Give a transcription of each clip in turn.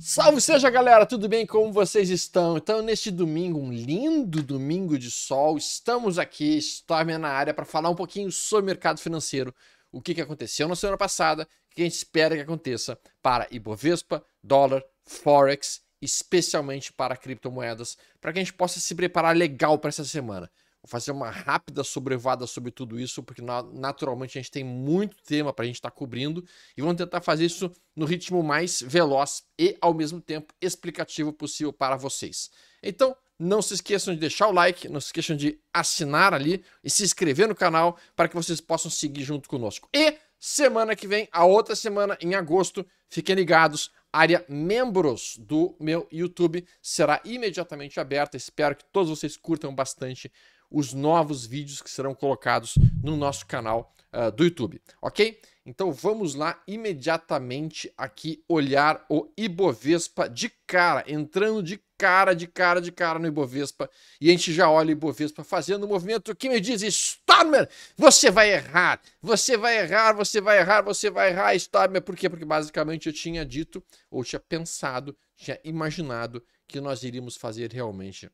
Salve seja galera, tudo bem? Como vocês estão? Então, neste domingo, um lindo domingo de sol, estamos aqui, Storm é na área, para falar um pouquinho sobre o mercado financeiro, o que, que aconteceu na semana passada, o que a gente espera que aconteça para Ibovespa, dólar, Forex, especialmente para criptomoedas, para que a gente possa se preparar legal para essa semana fazer uma rápida sobrevada sobre tudo isso, porque naturalmente a gente tem muito tema para a gente estar tá cobrindo e vamos tentar fazer isso no ritmo mais veloz e, ao mesmo tempo, explicativo possível para vocês. Então, não se esqueçam de deixar o like, não se esqueçam de assinar ali e se inscrever no canal para que vocês possam seguir junto conosco. E semana que vem, a outra semana, em agosto, fiquem ligados, área membros do meu YouTube será imediatamente aberta. Espero que todos vocês curtam bastante os novos vídeos que serão colocados no nosso canal uh, do YouTube, ok? Então vamos lá imediatamente aqui olhar o Ibovespa de cara, entrando de cara, de cara, de cara no Ibovespa. E a gente já olha o Ibovespa fazendo um movimento que me diz, Stormer, você vai errar, você vai errar, você vai errar, você vai errar, Stormer. Por quê? Porque basicamente eu tinha dito, ou tinha pensado, tinha imaginado que nós iríamos fazer realmente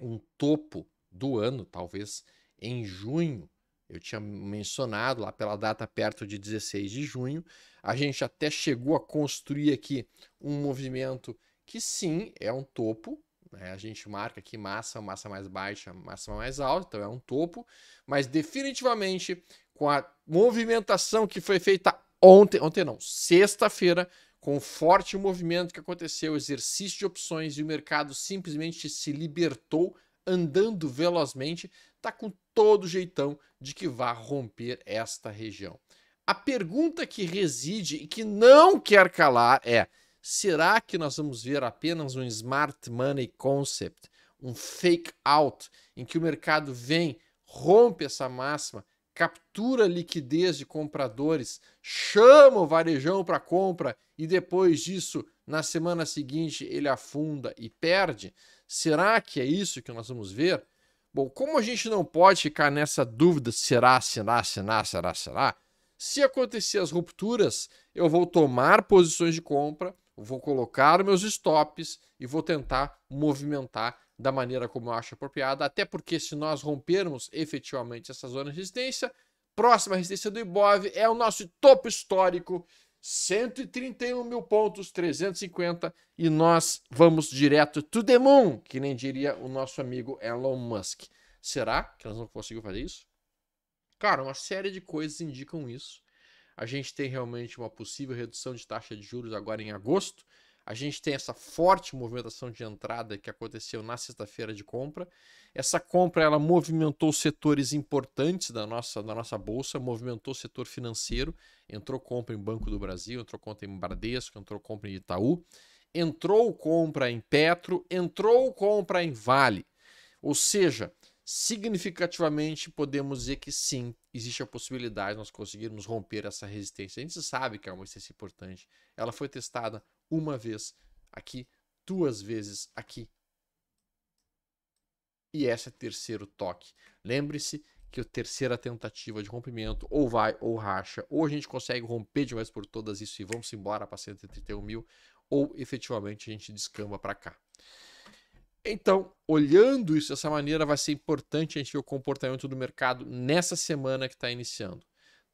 um topo do ano, talvez em junho. Eu tinha mencionado lá pela data perto de 16 de junho. A gente até chegou a construir aqui um movimento que sim é um topo. Né? A gente marca aqui massa, massa mais baixa, massa mais alta, então é um topo. Mas definitivamente, com a movimentação que foi feita ontem, ontem não, sexta-feira, com o forte movimento que aconteceu, exercício de opções e o mercado simplesmente se libertou andando velozmente, está com todo jeitão de que vá romper esta região. A pergunta que reside e que não quer calar é: será que nós vamos ver apenas um smart money concept, um fake out, em que o mercado vem, rompe essa máxima, captura liquidez de compradores, chama o varejão para compra e depois disso, na semana seguinte, ele afunda e perde? Será que é isso que nós vamos ver? Bom, como a gente não pode ficar nessa dúvida, será, será, será, será, será? Se acontecer as rupturas, eu vou tomar posições de compra, vou colocar meus stops e vou tentar movimentar da maneira como eu acho apropriada, até porque se nós rompermos efetivamente essa zona de resistência, próxima resistência do Ibov é o nosso topo histórico 131 mil pontos, 350, e nós vamos direto to the moon, que nem diria o nosso amigo Elon Musk. Será que nós não conseguimos fazer isso? Cara, uma série de coisas indicam isso. A gente tem realmente uma possível redução de taxa de juros agora em agosto, a gente tem essa forte movimentação de entrada que aconteceu na sexta-feira de compra. Essa compra ela movimentou setores importantes da nossa, da nossa bolsa, movimentou o setor financeiro, entrou compra em Banco do Brasil, entrou compra em Bradesco, entrou compra em Itaú, entrou compra em Petro, entrou compra em Vale. Ou seja, significativamente podemos dizer que sim, existe a possibilidade de nós conseguirmos romper essa resistência. A gente sabe que é uma resistência importante. Ela foi testada uma vez, aqui, duas vezes, aqui. E esse é o terceiro toque. Lembre-se que a terceira tentativa de rompimento ou vai ou racha, ou a gente consegue romper de vez por todas isso e vamos embora para 131 mil, ou efetivamente a gente descamba para cá. Então, olhando isso dessa maneira, vai ser importante a gente ver o comportamento do mercado nessa semana que está iniciando.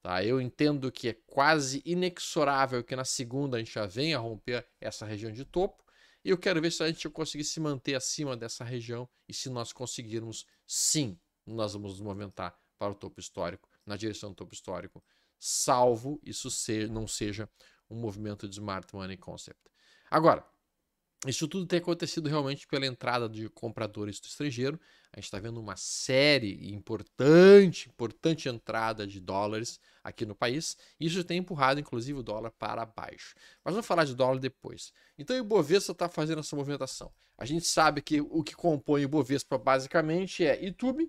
Tá? Eu entendo que é quase inexorável que na segunda a gente já venha romper essa região de topo. E eu quero ver se a gente conseguir se manter acima dessa região. E se nós conseguirmos, sim, nós vamos nos movimentar para o topo histórico, na direção do topo histórico, salvo isso ser, não seja um movimento de smart money concept. Agora, isso tudo tem acontecido realmente pela entrada de compradores do estrangeiro. A gente está vendo uma série importante, importante entrada de dólares aqui no país. Isso tem empurrado, inclusive, o dólar para baixo. Mas vamos falar de dólar depois. Então, o Ibovespa está fazendo essa movimentação. A gente sabe que o que compõe o Ibovespa basicamente é YouTube,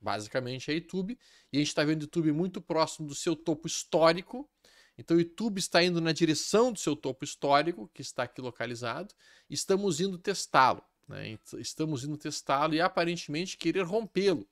basicamente é YouTube, e a gente está vendo o YouTube muito próximo do seu topo histórico, então o YouTube está indo na direção do seu topo histórico, que está aqui localizado, estamos indo testá-lo. Né? Estamos indo testá-lo e aparentemente querer rompê-lo.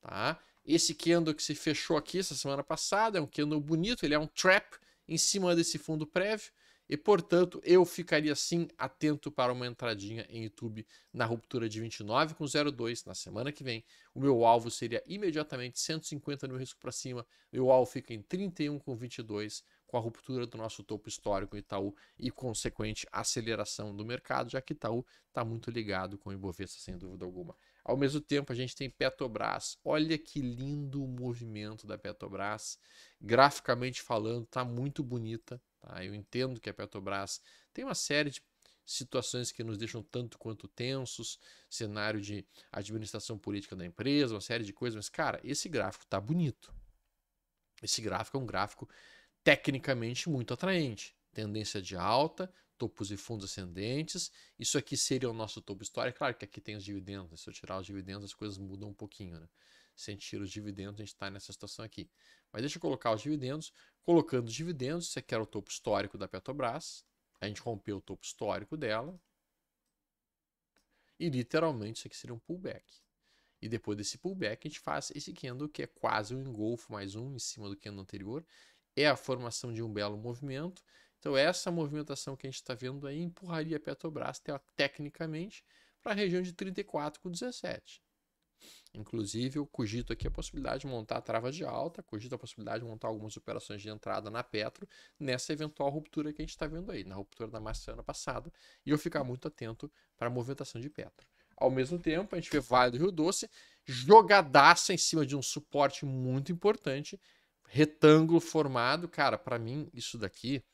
Tá? Esse candle que se fechou aqui essa semana passada é um candle bonito, ele é um trap em cima desse fundo prévio. E, portanto, eu ficaria sim atento para uma entradinha em YouTube na ruptura de 29 com 02 na semana que vem. O meu alvo seria imediatamente 150 no risco para cima. Meu alvo fica em 31 com 22 com a ruptura do nosso topo histórico Itaú e consequente aceleração do mercado, já que Itaú está muito ligado com o Ibovespa, sem dúvida alguma. Ao mesmo tempo, a gente tem Petrobras. Olha que lindo o movimento da Petrobras. Graficamente falando, está muito bonita. Tá? Eu entendo que a Petrobras tem uma série de situações que nos deixam tanto quanto tensos, cenário de administração política da empresa, uma série de coisas, mas cara, esse gráfico tá bonito. Esse gráfico é um gráfico tecnicamente muito atraente, tendência de alta, topos e fundos ascendentes. Isso aqui seria o nosso topo histórico. Claro que aqui tem os dividendos. Né? Se eu tirar os dividendos, as coisas mudam um pouquinho, né? Se a gente tira os dividendos, a gente está nessa situação aqui. Mas deixa eu colocar os dividendos. Colocando os dividendos, isso aqui era o topo histórico da Petrobras. A gente rompeu o topo histórico dela. E literalmente isso aqui seria um pullback. E depois desse pullback, a gente faz esse candle, que é quase um engolfo mais um em cima do candle anterior. É a formação de um belo movimento. Então, essa movimentação que a gente está vendo aí empurraria a Petrobras tecnicamente para a região de 34 com 17. Inclusive, eu cogito aqui a possibilidade de montar a trava de alta, cogito a possibilidade de montar algumas operações de entrada na Petro nessa eventual ruptura que a gente está vendo aí, na ruptura da massa semana passada, e eu ficar muito atento para a movimentação de Petro. Ao mesmo tempo, a gente vê Vale do Rio Doce jogadaça em cima de um suporte muito importante, retângulo formado. Cara, para mim, isso daqui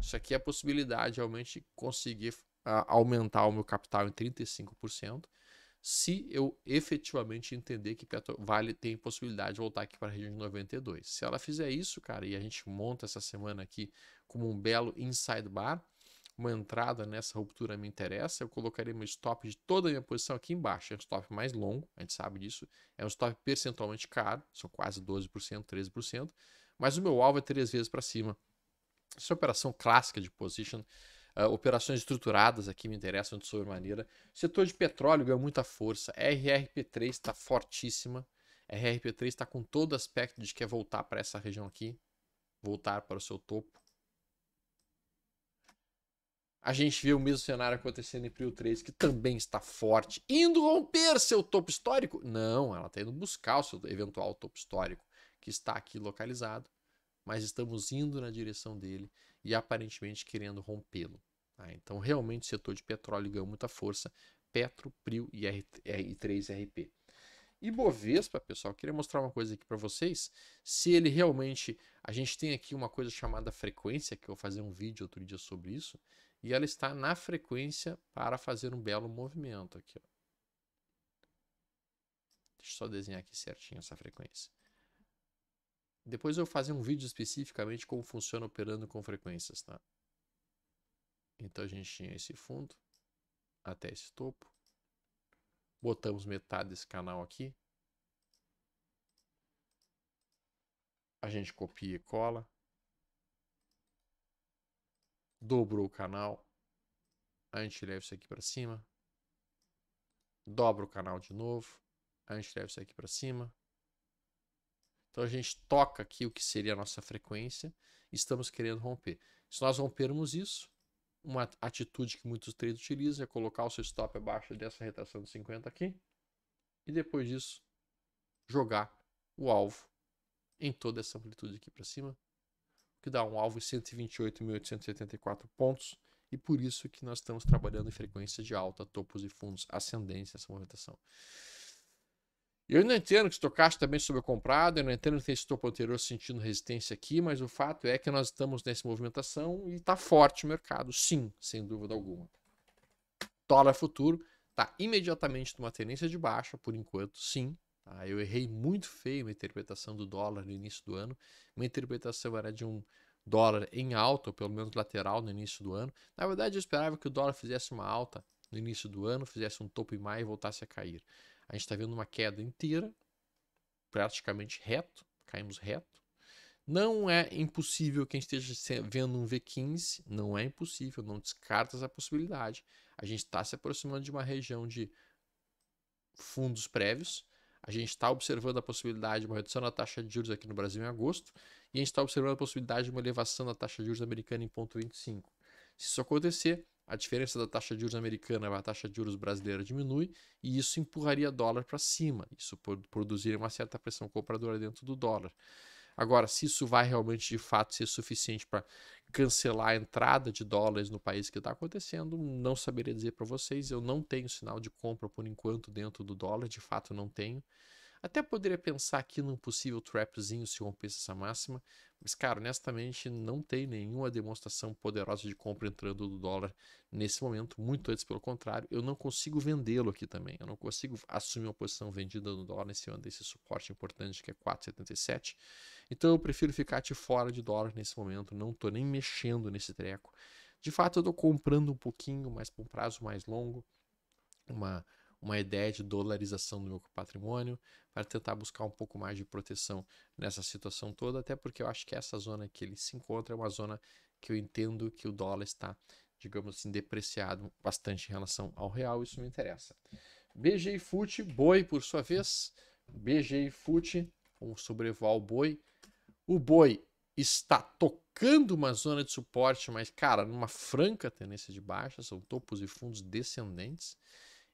isso aqui é a possibilidade de realmente conseguir uh, aumentar o meu capital em 35%, se eu efetivamente entender que vale tem possibilidade de voltar aqui para a região de 92. Se ela fizer isso, cara, e a gente monta essa semana aqui como um belo inside bar, uma entrada nessa ruptura me interessa, eu colocaria meu stop de toda a minha posição aqui embaixo. É um stop mais longo, a gente sabe disso. É um stop percentualmente caro, são quase 12%, 13%, mas o meu alvo é três vezes para cima. Essa operação clássica de position. Uh, operações estruturadas aqui me interessam de sobremaneira. O setor de petróleo ganhou muita força. RRP3 está fortíssima. RRP3 está com todo aspecto de que é voltar para essa região aqui. Voltar para o seu topo. A gente vê o mesmo cenário acontecendo em Prio 3, que também está forte. Indo romper seu topo histórico? Não, ela está indo buscar o seu eventual topo histórico, que está aqui localizado mas estamos indo na direção dele e aparentemente querendo rompê-lo. Tá? Então, realmente, o setor de petróleo ganhou muita força. Petro, Prio e R3RP. É, e Bovespa, pessoal, queria mostrar uma coisa aqui para vocês. Se ele realmente. A gente tem aqui uma coisa chamada frequência, que eu vou fazer um vídeo outro dia sobre isso. E ela está na frequência para fazer um belo movimento aqui. Ó. Deixa eu só desenhar aqui certinho essa frequência. Depois eu fazer um vídeo especificamente como funciona operando com frequências, tá? Então a gente tinha esse fundo até esse topo. Botamos metade desse canal aqui. A gente copia e cola. Dobrou o canal. A gente leva isso aqui para cima. Dobra o canal de novo. A gente leva isso aqui para cima. Então a gente toca aqui o que seria a nossa frequência, estamos querendo romper. Se nós rompermos isso, uma atitude que muitos traders utilizam é colocar o seu stop abaixo dessa retração de 50 aqui e depois disso jogar o alvo em toda essa amplitude aqui para cima, o que dá um alvo em 128.874 pontos e por isso que nós estamos trabalhando em frequência de alta, topos e fundos, ascendência essa movimentação. Eu não entendo que estocástica também sobrecomprado, eu não entendo que tem esse topo anterior tá sentindo resistência aqui, mas o fato é que nós estamos nessa movimentação e está forte o mercado, sim, sem dúvida alguma. Dólar futuro está imediatamente numa tendência de baixa, por enquanto, sim. Tá? Eu errei muito feio minha interpretação do dólar no início do ano. Minha interpretação era de um dólar em alta, ou pelo menos lateral, no início do ano. Na verdade, eu esperava que o dólar fizesse uma alta no início do ano, fizesse um topo em maio e voltasse a cair. A gente está vendo uma queda inteira, praticamente reto, caímos reto. Não é impossível que a gente esteja vendo um V15, não é impossível, não descarta essa possibilidade. A gente está se aproximando de uma região de fundos prévios, a gente está observando a possibilidade de uma redução da taxa de juros aqui no Brasil em agosto, e a gente está observando a possibilidade de uma elevação da taxa de juros americana em 0,25 Se isso acontecer, a diferença da taxa de juros americana para a taxa de juros brasileira diminui e isso empurraria dólar para cima. Isso produziria uma certa pressão compradora dentro do dólar. Agora, se isso vai realmente de fato ser suficiente para cancelar a entrada de dólares no país que está acontecendo, não saberia dizer para vocês. Eu não tenho sinal de compra por enquanto dentro do dólar, de fato não tenho. Até poderia pensar aqui num possível trapzinho se rompesse essa máxima, mas, cara, honestamente, não tem nenhuma demonstração poderosa de compra entrando do dólar nesse momento, muito antes, pelo contrário, eu não consigo vendê-lo aqui também. Eu não consigo assumir uma posição vendida no dólar nesse cima desse suporte importante que é 4,77. Então eu prefiro ficar de fora de dólar nesse momento, não estou nem mexendo nesse treco. De fato, eu estou comprando um pouquinho, mas para um prazo mais longo, uma uma ideia de dolarização do meu patrimônio para tentar buscar um pouco mais de proteção nessa situação toda, até porque eu acho que essa zona que ele se encontra é uma zona que eu entendo que o dólar está, digamos assim, depreciado bastante em relação ao real, isso me interessa. BG Fute, boi por sua vez, BG Fute, um sobrevoar o boi. O boi está tocando uma zona de suporte, mas, cara, numa franca tendência de baixa, são topos e fundos descendentes.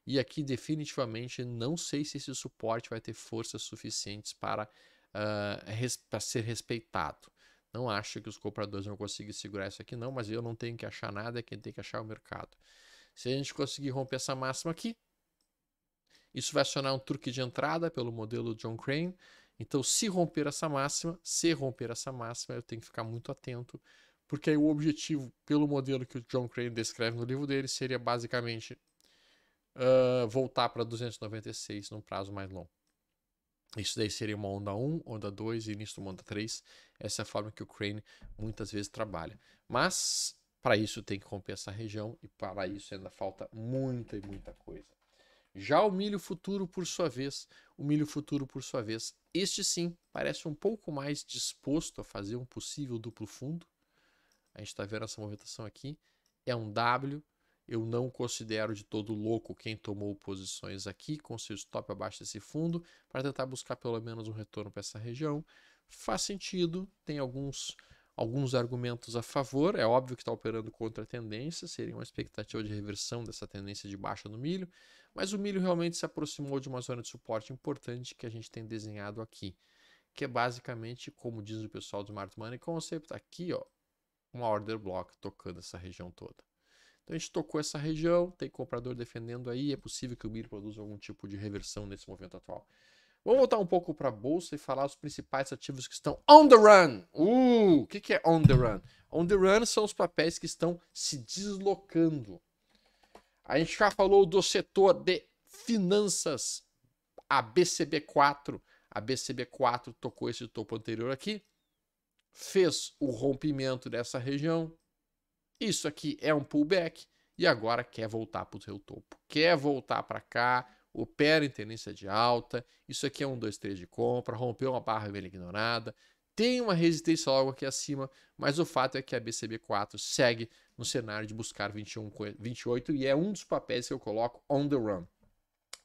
E aqui definitivamente não sei se esse suporte vai ter forças suficientes para, uh, res, para ser respeitado. Não acho que os compradores vão conseguir segurar isso aqui, não, mas eu não tenho que achar nada, é quem tem que achar é o mercado. Se a gente conseguir romper essa máxima aqui, isso vai acionar um truque de entrada pelo modelo John Crane. Então, se romper essa máxima, se romper essa máxima, eu tenho que ficar muito atento, porque aí o objetivo, pelo modelo que o John Crane descreve no livro dele, seria basicamente uh, voltar para 296 num prazo mais longo. Isso daí seria uma onda 1, onda 2 e início de uma onda 3. Essa é a forma que o crane muitas vezes trabalha. Mas para isso tem que compensar a região e para isso ainda falta muita e muita coisa. Já o milho futuro, por sua vez, o milho futuro, por sua vez, este sim parece um pouco mais disposto a fazer um possível duplo fundo. A gente está vendo essa movimentação aqui. É um W eu não considero de todo louco quem tomou posições aqui com seu stop abaixo desse fundo para tentar buscar pelo menos um retorno para essa região. Faz sentido, tem alguns, alguns argumentos a favor. É óbvio que está operando contra a tendência, seria uma expectativa de reversão dessa tendência de baixa no milho, mas o milho realmente se aproximou de uma zona de suporte importante que a gente tem desenhado aqui, que é basicamente, como diz o pessoal do Smart Money Concept, aqui ó, uma order block tocando essa região toda. Então a gente tocou essa região, tem comprador defendendo aí, é possível que o BIR produza algum tipo de reversão nesse momento atual. Vamos voltar um pouco para a bolsa e falar os principais ativos que estão on the run. Uh, o que, que é on the run? On the run são os papéis que estão se deslocando. A gente já falou do setor de finanças, a BCB4. A BCB4 tocou esse topo anterior aqui, fez o rompimento dessa região, isso aqui é um pullback e agora quer voltar para o seu topo. Quer voltar para cá, opera em tendência de alta, isso aqui é um 2, 3 de compra, rompeu uma barra ignorada, tem uma resistência logo aqui acima, mas o fato é que a BCB4 segue no cenário de buscar 21, 28 e é um dos papéis que eu coloco on the run.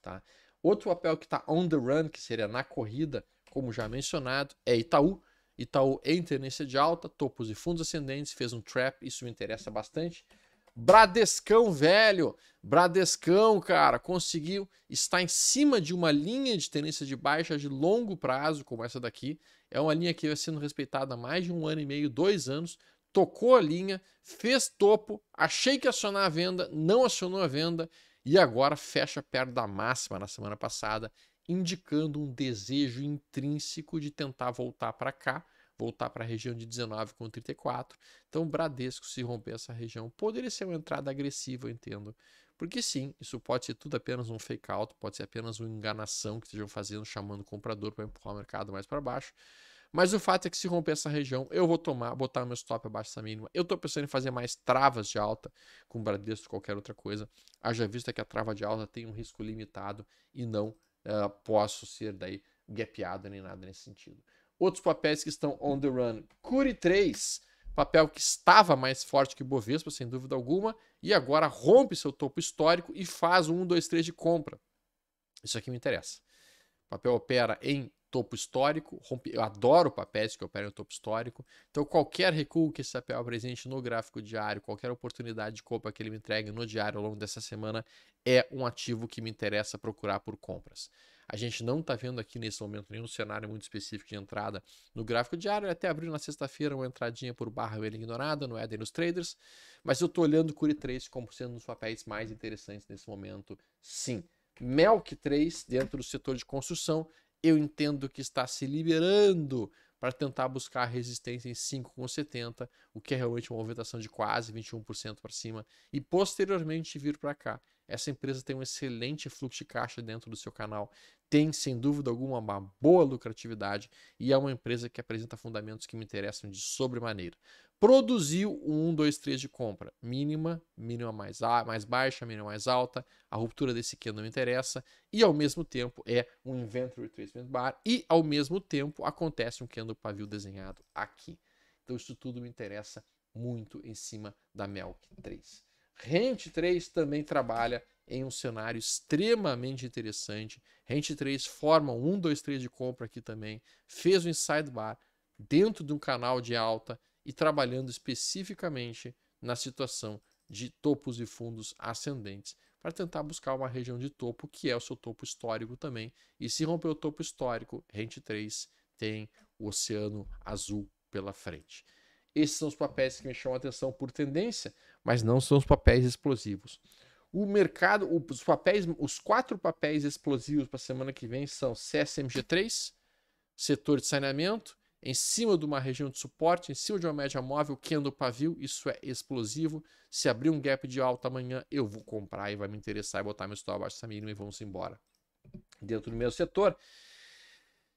Tá? Outro papel que está on the run, que seria na corrida, como já mencionado, é Itaú. Itaú em tendência de alta, topos e fundos ascendentes, fez um trap, isso me interessa bastante. Bradescão, velho. Bradescão, cara, conseguiu estar em cima de uma linha de tendência de baixa de longo prazo, como essa daqui. É uma linha que vai sendo respeitada há mais de um ano e meio, dois anos. Tocou a linha, fez topo, achei que acionar a venda, não acionou a venda e agora fecha perto da máxima na semana passada indicando um desejo intrínseco de tentar voltar para cá, voltar para a região de 19,34. Então, Bradesco, se romper essa região, poderia ser uma entrada agressiva, eu entendo. Porque sim, isso pode ser tudo apenas um fake out, pode ser apenas uma enganação que estejam fazendo, chamando o comprador para empurrar o mercado mais para baixo. Mas o fato é que se romper essa região, eu vou tomar, botar meu stop abaixo dessa mínima. Eu estou pensando em fazer mais travas de alta com Bradesco ou qualquer outra coisa. Haja vista que a trava de alta tem um risco limitado e não ah, posso ser daí gapeado nem nada nesse sentido. Outros papéis que estão on the run. Curi 3, papel que estava mais forte que Bovespa, sem dúvida alguma, e agora rompe seu topo histórico e faz um 1, 2, 3 de compra. Isso aqui me interessa. O papel opera em topo histórico, rompe... eu adoro papéis que operam em topo histórico, então qualquer recuo que esse papel apresente no gráfico diário, qualquer oportunidade de compra que ele me entregue no diário ao longo dessa semana é um ativo que me interessa procurar por compras. A gente não está vendo aqui nesse momento nenhum cenário muito específico de entrada no gráfico diário. Até abriu na sexta-feira uma entradinha por barra ele ignorada no Eden nos traders. Mas eu estou olhando o Curi 3 como sendo um dos papéis mais interessantes nesse momento, sim. Melk 3, dentro do setor de construção, eu entendo que está se liberando para tentar buscar a resistência em 5,70, o que é realmente uma movimentação de quase 21% para cima, e posteriormente vir para cá essa empresa tem um excelente fluxo de caixa dentro do seu canal, tem sem dúvida alguma uma boa lucratividade e é uma empresa que apresenta fundamentos que me interessam de sobremaneira. Produziu um 1, 2, 3 de compra, mínima, mínima mais, mais baixa, mínima mais alta, a ruptura desse que não me interessa e ao mesmo tempo é um inventory retracement bar e ao mesmo tempo acontece um candle pavio desenhado aqui. Então isso tudo me interessa muito em cima da Melk 3. Rent 3 também trabalha em um cenário extremamente interessante. Rent 3 forma um 1, 2, 3 de compra aqui também, fez um inside bar dentro de um canal de alta e trabalhando especificamente na situação de topos e fundos ascendentes para tentar buscar uma região de topo que é o seu topo histórico também. E se romper o topo histórico, Rent 3 tem o Oceano Azul pela frente. Esses são os papéis que me chamam a atenção por tendência mas não são os papéis explosivos. O mercado, os papéis, os quatro papéis explosivos para a semana que vem são CSMG3, setor de saneamento, em cima de uma região de suporte, em cima de uma média móvel, candle pavio, isso é explosivo. Se abrir um gap de alta amanhã, eu vou comprar e vai me interessar e botar meu stop abaixo dessa mínima e vamos embora. Dentro do meu setor,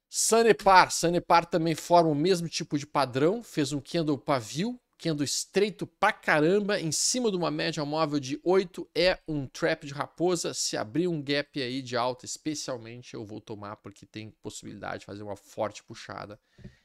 Sanepar, Sanepar também forma o mesmo tipo de padrão, fez um candle pavio, que ando estreito pra caramba, em cima de uma média móvel de 8, é um trap de raposa. Se abrir um gap aí de alta, especialmente, eu vou tomar, porque tem possibilidade de fazer uma forte puxada.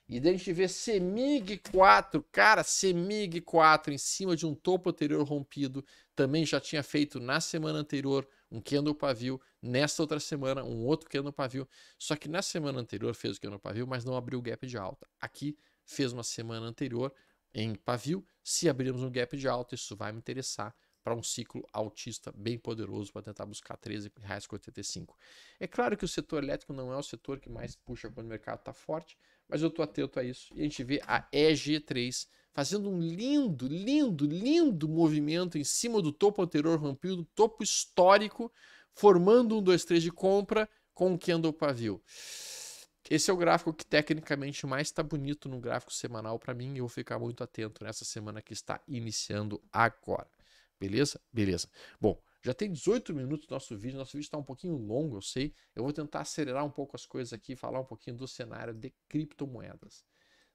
E daí a gente vê CEMIG 4, cara, CEMIG 4 em cima de um topo anterior rompido, também já tinha feito na semana anterior um candle pavio, nesta outra semana um outro candle pavio, só que na semana anterior fez o candle pavio, mas não abriu o gap de alta. Aqui fez uma semana anterior, em pavio. Se abrirmos um gap de alta, isso vai me interessar para um ciclo altista bem poderoso para tentar buscar R$13,85. É claro que o setor elétrico não é o setor que mais puxa quando o mercado está forte, mas eu estou atento a isso. E a gente vê a EG3 fazendo um lindo, lindo, lindo movimento em cima do topo anterior rompido, topo histórico, formando um 2, 3 de compra com o um candle pavio. Esse é o gráfico que tecnicamente mais está bonito no gráfico semanal para mim e eu vou ficar muito atento nessa semana que está iniciando agora. Beleza? Beleza. Bom, já tem 18 minutos nosso vídeo. Nosso vídeo está um pouquinho longo, eu sei. Eu vou tentar acelerar um pouco as coisas aqui e falar um pouquinho do cenário de criptomoedas.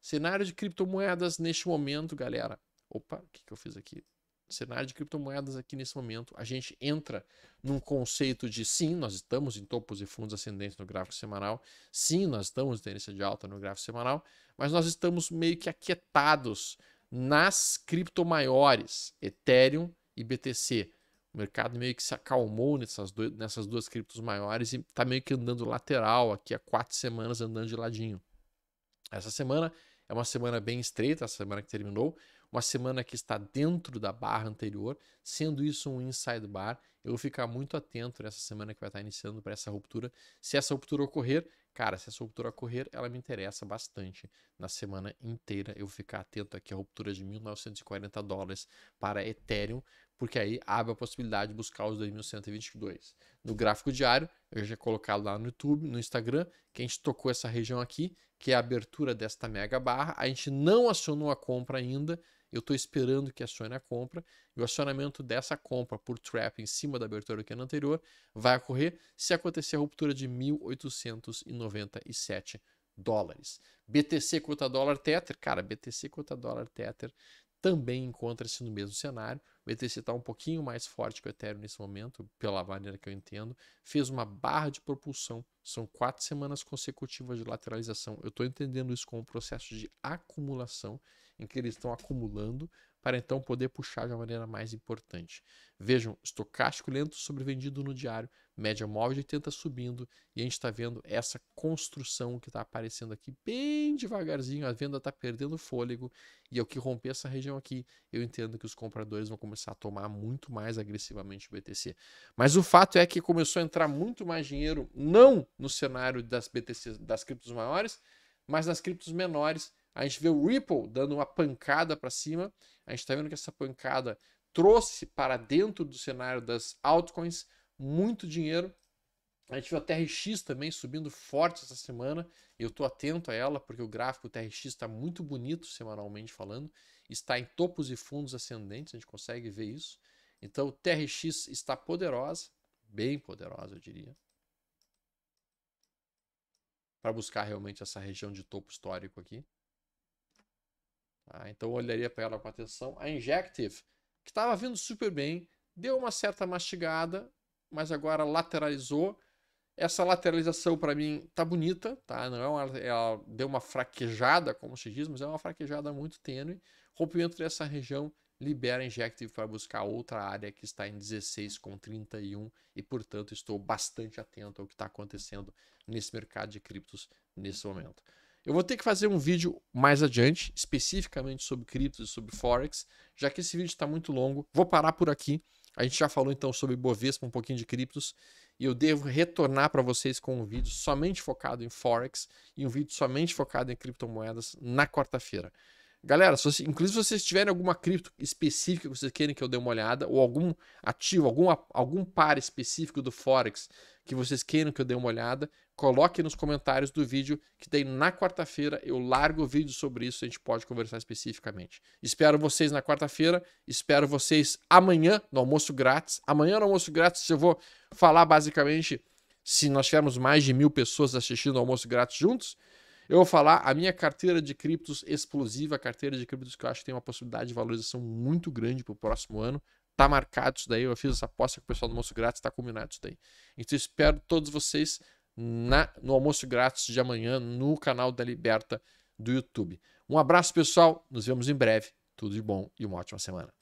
Cenário de criptomoedas neste momento, galera. Opa, o que, que eu fiz aqui? cenário de criptomoedas aqui nesse momento, a gente entra num conceito de sim, nós estamos em topos e fundos ascendentes no gráfico semanal, sim, nós estamos em tendência de alta no gráfico semanal, mas nós estamos meio que aquietados nas cripto maiores, Ethereum e BTC. O mercado meio que se acalmou nessas, dois, nessas duas criptos maiores e está meio que andando lateral aqui há quatro semanas andando de ladinho. Essa semana é uma semana bem estreita, a semana que terminou, uma semana que está dentro da barra anterior, sendo isso um inside bar. Eu vou ficar muito atento nessa semana que vai estar iniciando para essa ruptura. Se essa ruptura ocorrer, cara, se essa ruptura ocorrer, ela me interessa bastante. Na semana inteira eu vou ficar atento aqui à ruptura de 1940 dólares para Ethereum, porque aí abre a possibilidade de buscar os 2122. No gráfico diário, eu já colocado lá no YouTube, no Instagram, que a gente tocou essa região aqui, que é a abertura desta mega barra. A gente não acionou a compra ainda, eu estou esperando que acione a compra, e o acionamento dessa compra por trap em cima da abertura do candle anterior vai ocorrer se acontecer a ruptura de 1.897 dólares. BTC contra dólar Tether, cara, BTC contra dólar Tether também encontra-se no mesmo cenário. O BTC está um pouquinho mais forte que o Ethereum nesse momento, pela maneira que eu entendo. Fez uma barra de propulsão, são quatro semanas consecutivas de lateralização. Eu estou entendendo isso como um processo de acumulação em que eles estão acumulando para então poder puxar de uma maneira mais importante. Vejam, estocástico lento sobrevendido no diário, média móvel de 80 subindo e a gente está vendo essa construção que está aparecendo aqui bem devagarzinho, a venda está perdendo fôlego e ao é que romper essa região aqui, eu entendo que os compradores vão começar a tomar muito mais agressivamente o BTC. Mas o fato é que começou a entrar muito mais dinheiro não no cenário das BTC, das criptos maiores, mas nas criptos menores a gente vê o Ripple dando uma pancada para cima. A gente está vendo que essa pancada trouxe para dentro do cenário das altcoins muito dinheiro. A gente viu a TRX também subindo forte essa semana. Eu estou atento a ela porque o gráfico TRX está muito bonito semanalmente falando. Está em topos e fundos ascendentes, a gente consegue ver isso. Então o TRX está poderosa, bem poderosa, eu diria, para buscar realmente essa região de topo histórico aqui. Ah, então eu olharia para ela com atenção. A Injective, que estava vindo super bem, deu uma certa mastigada, mas agora lateralizou. Essa lateralização para mim tá bonita, tá? Não é uma, ela deu uma fraquejada, como se diz, mas é uma fraquejada muito tênue. Rompimento dessa região libera a Injective para buscar outra área que está em 16 com 31 e portanto estou bastante atento ao que está acontecendo nesse mercado de criptos nesse momento. Eu vou ter que fazer um vídeo mais adiante, especificamente sobre criptos e sobre Forex, já que esse vídeo está muito longo. Vou parar por aqui. A gente já falou então sobre Bovespa, um pouquinho de criptos, e eu devo retornar para vocês com um vídeo somente focado em Forex e um vídeo somente focado em criptomoedas na quarta-feira. Galera, se, inclusive se vocês tiverem alguma cripto específica que vocês querem que eu dê uma olhada, ou algum ativo, algum, algum par específico do Forex que vocês queiram que eu dê uma olhada, coloque nos comentários do vídeo, que daí na quarta-feira eu largo o vídeo sobre isso, a gente pode conversar especificamente. Espero vocês na quarta-feira, espero vocês amanhã no almoço grátis. Amanhã no almoço grátis eu vou falar basicamente se nós tivermos mais de mil pessoas assistindo o almoço grátis juntos, eu vou falar a minha carteira de criptos explosiva, carteira de criptos que eu acho que tem uma possibilidade de valorização muito grande para o próximo ano. Tá marcado isso daí, eu fiz essa aposta com o pessoal do almoço grátis, tá combinado isso daí. Então espero todos vocês na, no almoço grátis de amanhã no canal da Liberta do YouTube. Um abraço, pessoal. Nos vemos em breve. Tudo de bom e uma ótima semana.